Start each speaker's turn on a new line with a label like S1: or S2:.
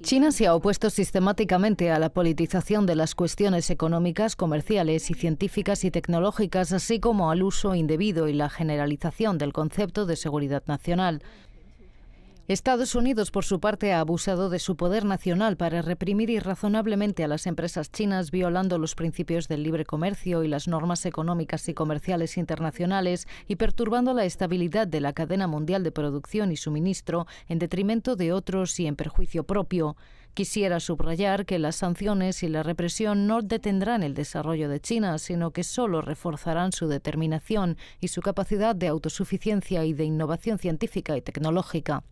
S1: China se ha opuesto sistemáticamente a la politización de las cuestiones económicas, comerciales y científicas y tecnológicas, así como al uso indebido y la generalización del concepto de seguridad nacional. Estados Unidos, por su parte, ha abusado de su poder nacional para reprimir irrazonablemente a las empresas chinas, violando los principios del libre comercio y las normas económicas y comerciales internacionales y perturbando la estabilidad de la cadena mundial de producción y suministro en detrimento de otros y en perjuicio propio. Quisiera subrayar que las sanciones y la represión no detendrán el desarrollo de China, sino que solo reforzarán su determinación y su capacidad de autosuficiencia y de innovación científica y tecnológica.